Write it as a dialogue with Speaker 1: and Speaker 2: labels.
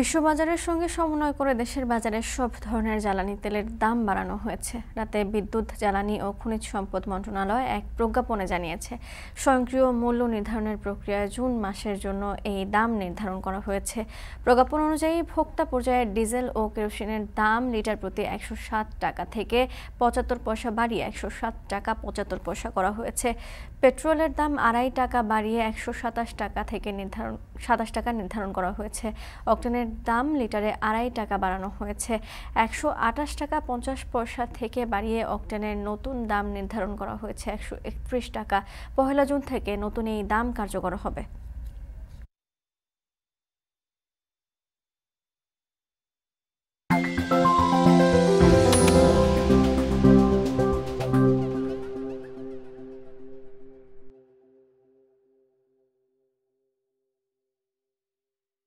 Speaker 1: বিশ্ববাজারের সঙ্গে সমন্বয় করে দেশের বাজারে সব ধরনের জ্বালানি তেলের দাম বাড়ানো হয়েছে রাতে বিদ্যুৎ জ্বালানি ও খনিজ সম্পদ মন্ত্রণালয় এক প্রজ্ঞাপনে জানিয়েছে স্বয়ংক্রিয় মূল্য নির্ধারণের প্রক্রিয়ায় জুন মাসের জন্য এই দাম নির্ধারণ করা হয়েছে প্রজ্ঞাপন অনুযায়ী ভোক্তা পর্যায়ে ডিজেল ও কেরোসিনের দাম লিটার প্রতি একশো টাকা থেকে পঁচাত্তর পয়সা বাড়িয়ে একশো টাকা পঁচাত্তর পয়সা করা হয়েছে পেট্রোলের দাম আড়াই টাকা বাড়িয়ে একশো টাকা থেকে নির্ধারণ সাতাশ টাকা নির্ধারণ করা হয়েছে অক্টেনের পেট্রোলের দাম লিটারে আড়াই টাকা বাড়ানো হয়েছে একশো টাকা পঞ্চাশ পয়সা থেকে বাড়িয়ে অক্টেনের নতুন দাম নির্ধারণ করা হয়েছে একশো একত্রিশ টাকা পহেলা জুন থেকে নতুন এই দাম কার্যকর হবে